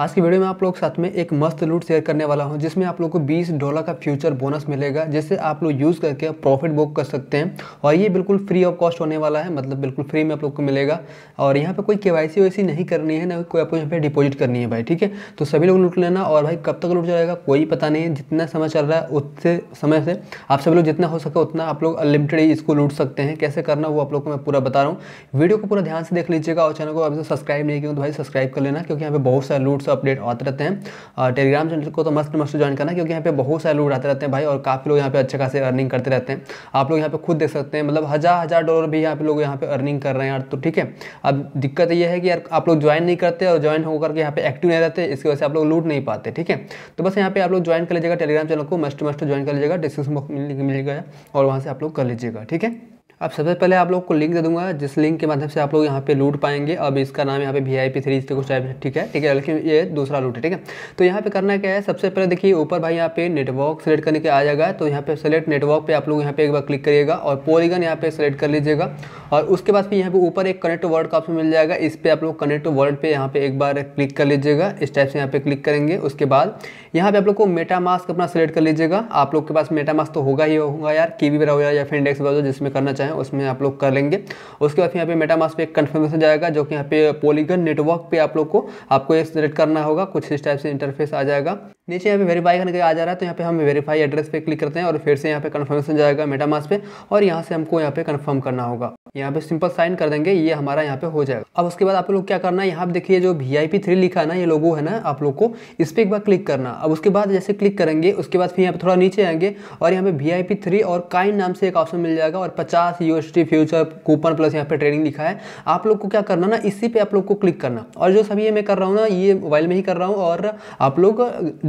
आज की वीडियो में आप लोग के साथ में एक मस्त लूट शेयर करने वाला हूं जिसमें आप लोग को 20 डॉलर का फ्यूचर बोनस मिलेगा जिससे आप लोग यूज़ करके प्रॉफिट बुक कर सकते हैं और ये बिल्कुल फ्री ऑफ कॉस्ट होने वाला है मतलब बिल्कुल फ्री में आप लोग को मिलेगा और यहाँ पे कोई के वाई सी नहीं करनी है ना कोई आपको यहाँ पर डिपोजिट करनी है भाई ठीक है तो सभी लोग लूट लेना और भाई कब तक लूट जाएगा कोई पता नहीं है जितना समय चल रहा है उससे समय से आप सभी लोग जितना हो सके उतना आप लोग अनलिमिटेड इसको लूट सकते हैं कैसे करना वो आप लोग को मैं पूरा बता रहा हूँ वीडियो को पूरा ध्यान से देख लीजिएगा और चैनल को अभी सब्सक्राइब नहीं किया तो भाई सब्सक्राइब कर लेना क्योंकि यहाँ पर बहुत सारे लूट से अपडेट आते रहते हैं और टेलीग्राम चैनल को तो मस्त मस्त ज्वाइन करना क्योंकि यहाँ पे बहुत सारे लोग आते रहते हैं भाई और काफ़ी लोग यहाँ पे अच्छे खासे अर्निंग करते रहते हैं आप लोग यहाँ पे खुद देख सकते हैं मतलब हज़ार हज़ार डॉलर भी यहाँ पे लोग यहाँ पे अर्निंग कर रहे हैं यार तो ठीक है अब दिक्कत ये है कि यार आप लोग ज्वाइन नहीं करते और ज्वाइन होकर के यहाँ पे एक्टिव नहीं रहते इसकी वजह से आप लोग लूट नहीं पाते ठीक है तो बस यहाँ पे आप लोग ज्वाइन कर लीजिएगा टेलीग्राम चैनल को मस्ट मस्ट ज्वाइन कर लीजिएगा डिस्क्रिप्शन बॉक्स मिल जाएगा और वहाँ से आप लोग कर लीजिएगा ठीक है अब सबसे पहले आप लोग को लिंक दे दूंगा जिस लिंक के माध्यम से आप लोग यहाँ पे लूट पाएंगे अब इसका नाम यहाँ पे वी आई पी थ्री कुछ टाइप ठीक है ठीक है लेकिन ये दूसरा लूट है ठीक है तो यहाँ पे करना क्या है सबसे पहले देखिए ऊपर भाई यहाँ पे नेटवर्क सेलेक्ट करने के आ जाएगा तो यहाँ पे सेलेक्ट नेटवर्क पे आप लोग यहाँ पे एक बार क्लिक करिएगा और पोलिगन यहाँ पे सेलेक्ट कर लीजिएगा और उसके बाद फिर यहाँ पे ऊपर एक कनेक्ट वर्ड का ऑप्शन मिल जाएगा इस पर आप लोग कनेक्ट वर्ड पर यहाँ पे एक बार क्लिक कर लीजिएगा इस टाइप से यहाँ पे क्लिक करेंगे उसके बाद यहाँ पे आप लोग को मेटा मास्क अपना सेलेक्ट कर लीजिएगा आप लोग के पास मेटा मास्क तो होगा ही होगा यार की वी या फिर इंडेक्स ब्राउजर जिसमें करना चाहिए हैं उसमें आप लोग कर लेंगे उसके बाद यहाँ पे मेटामास पे एक कन्फर्मेशन जाएगा जो कि यहाँ पे पोलीगन नेटवर्क पे आप लोग को आपको ये सिलेक्ट करना होगा कुछ इस टाइप से इंटरफेस आ जाएगा नीचे यहाँ पे वेरीफाई करने के आ जा रहा है तो यहाँ पे हम वेरीफाई एड्रेस पे क्लिक करते हैं और फिर से यहाँ पे कन्फर्मेशन जाएगा मेटामास पे और यहाँ से हमको यहाँ पे कन्फर्म करना होगा यहाँ पे सिंपल साइन कर देंगे ये हमारा यहाँ पे हो जाएगा अब उसके बाद आप लोग क्या करना है यहाँ पे देखिए जो वी आई पी थ्री लिखा है ना ये लोगो है ना आप लोग को इस पर एक बार क्लिक करना अब उसके बाद जैसे क्लिक करेंगे उसके बाद फिर यहाँ पे थोड़ा नीचे आएंगे और यहाँ पे वी आई पी थ्री और काइन नाम से एक ऑप्शन मिल जाएगा और पचास U S T future coupon plus यहाँ पे ट्रेनिंग लिखा है आप लोग को क्या करना ना इसी पे आप लोग को क्लिक करना और जो सभी ये मैं कर रहा हूँ ना ये मोबाइल में ही कर रहा हूँ और आप लोग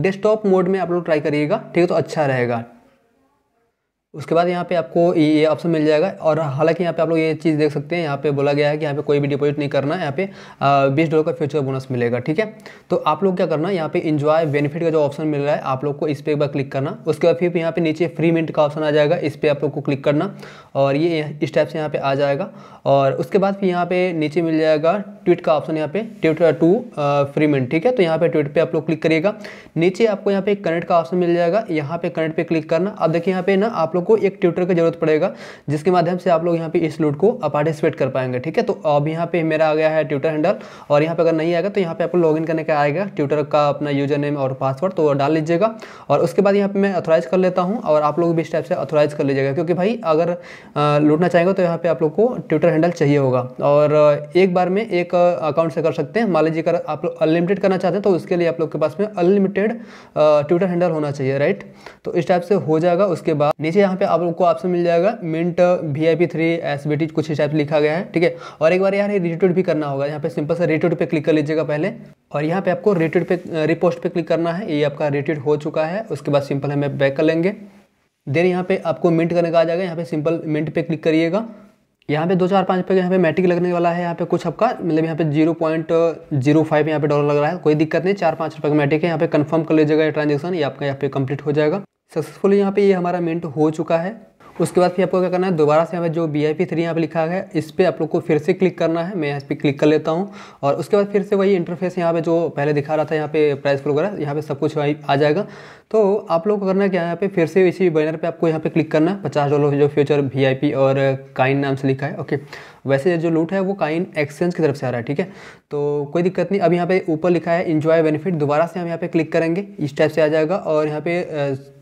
डेस्कटॉप मोड में आप लोग ट्राई करिएगा ठीक है तो अच्छा रहेगा उसके बाद यहाँ पे आपको ये ऑप्शन मिल जाएगा और हालांकि यहाँ पे आप लोग ये चीज़ देख सकते हैं यहाँ पे बोला गया है कि यहाँ पे कोई भी डिपॉजिट नहीं करना है यहाँ पे बीस डॉलर का फ्यूचर बोनस मिलेगा ठीक है तो आप लोग क्या करना यहाँ पे इन्जॉय बेनिफिट का जो ऑप्शन मिल रहा है आप लोग को इस पर एक बार क्लिक करना उसके बाद फिर यहाँ पे नीचे फ्री मिनट का ऑप्शन आ जाएगा इस पर आप लोग को क्लिक करना और ये इस टाइप से यहाँ पर आ जाएगा और उसके बाद फिर यहाँ पे नीचे मिल जाएगा ट्विट का ऑप्शन यहाँ पे ट्विटर टू फ्री मिनट ठीक है तो यहाँ पे ट्विट पर आप लोग क्लिक करिएगा नीचे आपको यहाँ पे कनेक्ट का ऑप्शन मिल जाएगा यहाँ पे कनेक्ट पर क्लिक करना अब देखिए यहाँ पे ना आप लोग को एक ट्यूटर की जरूरत पड़ेगा जिसके माध्यम से आप लोग यहाँ पे इस लूट को पार्टिसिपेट कर पाएंगे ठीक है तो अब यहाँ पे मेरा आ गया है ट्विटर हैंडल और यहाँ पे अगर नहीं आएगा तो यहाँ पे आपको लॉग करने का आएगा ट्विटर का अपना यूजर नेम और पासवर्ड तो डाल लीजिएगा और उसके बाद यहाँ पे मैं अथोराइज कर लेता हूँ और आप लोग भी इस टाइप से अथोराइज कर लीजिएगा क्योंकि भाई अगर लूटना चाहेंगे तो यहाँ पर आप लोग को ट्विटर हैंडल चाहिए होगा और एक बार में एक अकाउंट से कर सकते हैं मान लीजिए अगर आप लोग अनलिमिटेड करना चाहते हैं तो उसके लिए आप लोग के पास में अनलिमिटेड ट्विटर हैंडल होना चाहिए राइट तो इस टाइप से हो जाएगा उसके बाद नीचे यहाँ पे आप लोग को ऑप्शन मिल जाएगा mint V I P three S B T कुछ हिसाब से लिखा गया है ठीक है और एक बार यहाँ रिट्वीट भी करना होगा यहाँ पे सिंपल से रिट्वीट पे क्लिक कर लीजिएगा पहले और यहाँ पे आपको रिट्वीट पे रिपोस्ट पे क्लिक करना है ये आपका रिट्वीट हो चुका है उसके बाद सिंपल हमें बैक कर लेंगे देन यहाँ पे आपको मिंट करने का आ जाएगा यहाँ पे सिंपल मिंट पे क्लिक करिएगा यहाँ पे दो चार पाँच पे यहाँ पे मैट्रिक लगने वाला है यहाँ पे कुछ आपका मतलब यहाँ पे जीरो पॉइंट जीरो फाइव यहाँ पे डॉलर लग रहा है कोई दिक्कत नहीं चार पाँच रुपये का मैट्रिक है यहाँ पे कंफर्म कर लीजिएगा ये ट्रांजेक्शन ये आपका यहाँ पे कंप्लीट हो जाएगा सक्सेसफुली यहाँ पे ये यह हमारा मिंट हो चुका है उसके बाद फिर आपको क्या करना है दोबारा से यहाँ पे जो बी आई पी थ्री यहाँ पर लिखा है इस पर आप लोग को फिर से क्लिक करना है मैं इस पर क्लिक कर लेता हूँ और उसके बाद फिर से वही इंटरफेस यहाँ पे जो पहले दिखा रहा था यहाँ पे प्राइस फ्लो वगैरह यहाँ पे सब कुछ आ जाएगा तो आप लोग को करना क्या है यहाँ पे फिर से इसी बैनर पर आपको यहाँ पे क्लिक करना है पचास डॉलर जो फ्यूचर वी और काइन नाम से लिखा है ओके वैसे जो लूट है वो काइन एक्सचेंज की तरफ से आ रहा है ठीक है तो कोई दिक्कत नहीं अब यहाँ पे ऊपर लिखा है इन्जॉय बेनिफिट दोबारा से हम यहाँ पे क्लिक करेंगे इस टाइप से आ जाएगा और यहाँ पे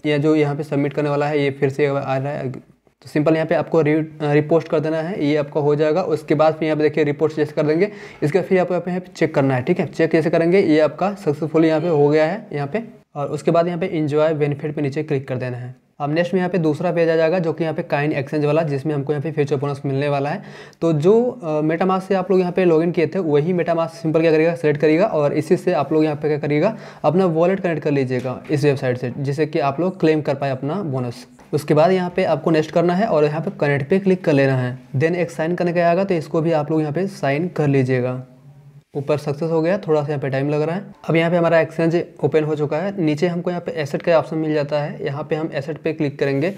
यह जो यहाँ पे सबमिट करने वाला है ये फिर से आ रहा है तो सिंपल यहाँ पे आपको रिपोस्ट कर देना है ये आपका हो जाएगा उसके बाद फिर यहाँ पे देखिए रिपोर्ट जैसे कर देंगे इसके फिर आपको यहाँ पे चेक करना है ठीक है चेक कैसे करेंगे ये आपका सक्सेसफुल यहाँ पे हो गया है यहाँ पे और उसके बाद यहाँ पे इन्जॉय बेनिफिट पे नीचे क्लिक कर देना है अब नेक्स्ट में यहाँ पे दूसरा पेज आ जाएगा जो कि यहाँ पे काइन एक्सचेंज वाला जिसमें हमको यहाँ पे फ्यूचर बोनस मिलने वाला है तो जो मेटामास से आप लोग यहाँ पे लॉगिन किए थे वही मेटामास सिंपल क्या करिएगा सेलेक्ट करिएगा और इसी से आप लोग यहाँ पे क्या करिएगा अपना वॉलेट कनेक्ट कर लीजिएगा इस वेबसाइट से जिससे कि आप लोग क्लेम कर पाए अपना बोनस उसके बाद यहाँ पे आपको नेक्स्ट करना है और यहाँ पे कनेक्ट पे क्लिक कर लेना है देन एक साइन करने का आएगा तो इसको भी आप लोग यहाँ पे साइन कर लीजिएगा ऊपर सक्सेस हो गया थोड़ा सा यहाँ पे टाइम लग रहा है अब यहाँ पे हमारा एक्सचेंज ओपन हो चुका है नीचे हमको यहाँ पे एसेट का ऑप्शन मिल जाता है यहाँ पे हम एसेट पे क्लिक करेंगे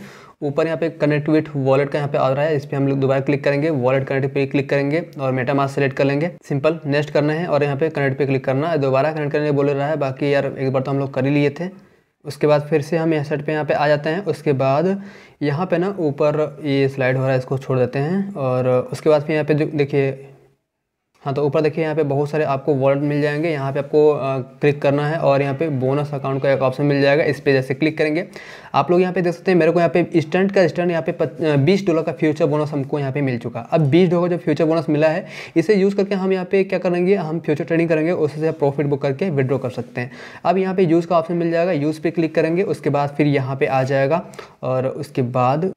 ऊपर यहाँ पे कनेक्ट विथ वॉलेट का यहाँ पे आ रहा है इस पर हम लोग दोबारा क्लिक करेंगे वॉलेट कनेक्ट पे क्लिक करेंगे और मेटा मास्क सेलेक्ट कर लेंगे सिंपल नेक्स्ट करना है और यहाँ पे कनेक्ट पे क्लिक करना है दोबारा कनेक्ट करने बोल रहा है बाकी यार एक बार तो हम लोग कर ही लिए थे उसके बाद फिर से हम एसेट पर पे यहाँ पे आ जाते हैं उसके बाद यहाँ पे ना ऊपर ये स्लाइड हो रहा है इसको छोड़ देते हैं और उसके बाद फिर यहाँ पे जो देखिए हाँ तो ऊपर देखिए यहाँ पे बहुत सारे आपको वॉलेट मिल जाएंगे यहाँ पे आपको क्लिक करना है और यहाँ पे बोनस अकाउंट का एक ऑप्शन मिल जाएगा इस पर जैसे क्लिक करेंगे आप लोग यहाँ पे देख सकते हैं मेरे को यहाँ पे स्टंट का स्टंट यहाँ पे बीस डॉलर का फ्यूचर बोनस हमको यहाँ पे मिल चुका अब बीस डॉलर जो फ्यूचर बोनस मिला है इसे यूज़ करके हम यहाँ पे क्या करेंगे हम फ्यूचर ट्रेडिंग करेंगे उससे प्रॉफिट बुक करके विड्रॉ कर सकते हैं अब यहाँ पर यूज़ का ऑप्शन मिल जाएगा यूज़ पर क्लिक करेंगे उसके बाद फिर यहाँ पर आ जाएगा और उसके बाद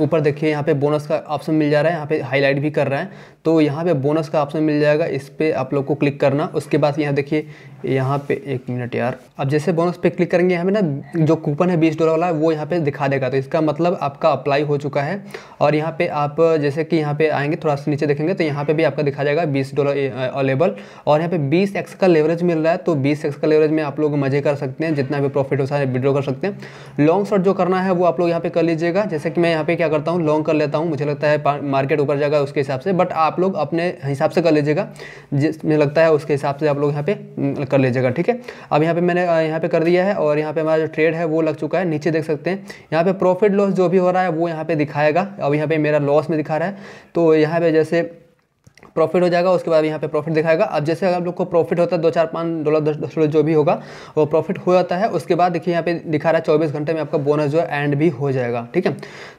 ऊपर देखिए यहाँ पे बोनस का ऑप्शन मिल जा रहा है यहाँ पे हाईलाइट भी कर रहा है तो यहाँ पे बोनस का ऑप्शन मिल जाएगा इस पर आप लोग को क्लिक करना उसके बाद यहाँ देखिए यहाँ पे एक मिनट यार अब जैसे बोनस पे क्लिक करेंगे यहाँ पे ना जो कूपन है बीस डॉलर वाला वो यहाँ पे दिखा देगा तो इसका मतलब आपका अप्लाई हो चुका है और यहाँ पर आप जैसे कि यहाँ पे आएंगे थोड़ा सा नीचे देखेंगे तो यहाँ पर भी आपका दिखा जाएगा बीस डॉलर अवेलेबल और यहाँ पर बीस एक्स का लेवरेज मिल रहा है तो बीस एक्स का लेवरेज में आप लोग मजे कर सकते हैं जितना भी प्रॉफिट हो सकता है विड्रॉ कर सकते हैं लॉन्ग शॉर्ट जो करना है वो आप लोग यहाँ पर कर लीजिएगा जैसे कि मैं यहाँ पे क्या करता हूँ लॉन्ग कर लेता हूँ मुझे लगता है मार्केट ऊपर जाएगा उसके हिसाब से बट आप लोग अपने हिसाब से कर लीजिएगा जिसमें लगता है उसके हिसाब से आप लोग यहाँ पे कर लीजिएगा ठीक है अब यहाँ पे मैंने यहाँ पे कर दिया है और यहाँ पे हमारा जो ट्रेड है वो लग चुका है नीचे देख सकते हैं यहाँ पे प्रॉफिट लॉस जो भी हो रहा है वो यहाँ पे दिखाएगा अब यहाँ पे मेरा लॉस में दिखा रहा है तो यहाँ पे जैसे प्रॉफिट हो जाएगा उसके बाद यहाँ पे प्रॉफिट दिखाएगा अब जैसे अगर आप लोग को प्रॉफिट होता है दो चार पाँच डॉलर दस डॉलर जो भी होगा वो प्रॉफिट हो जाता है उसके बाद देखिए यहाँ पे दिखा रहा है चौबीस घंटे में आपका बोनस जो है एंड भी हो जाएगा ठीक है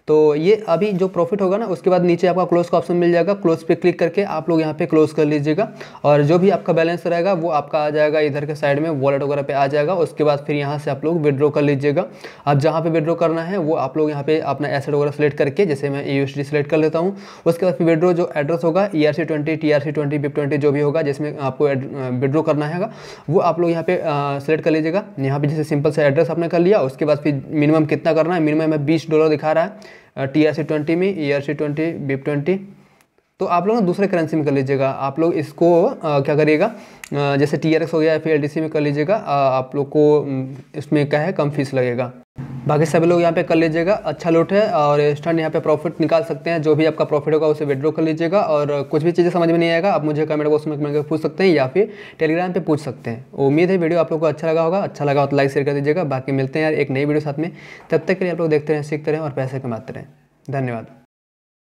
तो ये अभी जो प्रॉफिट होगा ना उसके बाद नीचे आपका क्लोज का ऑप्शन मिल जाएगा क्लोज पे क्लिक करके आप लोग यहाँ पे क्लोज कर लीजिएगा और जो भी आपका बैलेंस रहेगा वो आपका आ जाएगा इधर के साइड में वॉलेट वगैरह पे आ जाएगा उसके बाद फिर यहाँ से आप लोग विड्रो कर लीजिएगा अब जहाँ पे विड्रो करना है वो आप लोग यहाँ पे अपना एसेट वगैरह सेलेक्ट करके जैसे मैं यूएसडी e सेलेक्ट कर लेता हूँ उसके बाद फिर विड्रो जो एड्रेस होगा E e twenty twenty T R C twenty beep twenty जो भी होगा जिसमें आपको विड्रो करना हैगा वो आप लोग यहाँ पे सेलेक्ट कर लीजिएगा यहाँ पे जैसे सिंपल सा एड्रेस आपने कर लिया उसके बाद फिर मिनिमम कितना करना है मिनिमम है बीस डॉलर दिखा रहा है टी आर सी ट्वेंटी में E R C twenty beep twenty तो आप लोग ना दूसरे करेंसी में कर लीजिएगा आप लोग इसको आ, क्या करिएगा जैसे टी हो गया या फिर एल में कर लीजिएगा आप लोग को इसमें क्या है कम फीस लगेगा बाकी सभी लोग यहाँ पे कर लीजिएगा अच्छा लूट है और इंस्टेंट यहाँ पे प्रॉफिट निकाल सकते हैं जो भी आपका प्रॉफिट होगा उसे विड्रॉ कर लीजिएगा और कुछ भी चीज़ें समझ में नहीं आएगा आप मुझे कमेंट बॉक्स में कमेंट पूछ सकते हैं या फिर टेलीग्राम पे पूछ सकते हैं उम्मीद है वीडियो आप लोग को अच्छा लगा होगा अच्छा लगा हो तो लाइक शेयर कर दीजिएगा बाकी मिलते हैं यार एक नई वीडियो साथ में तब तक के लिए आप लोग देखते रहें सीखते रहें और पैसे कमाते रहें धन्यवाद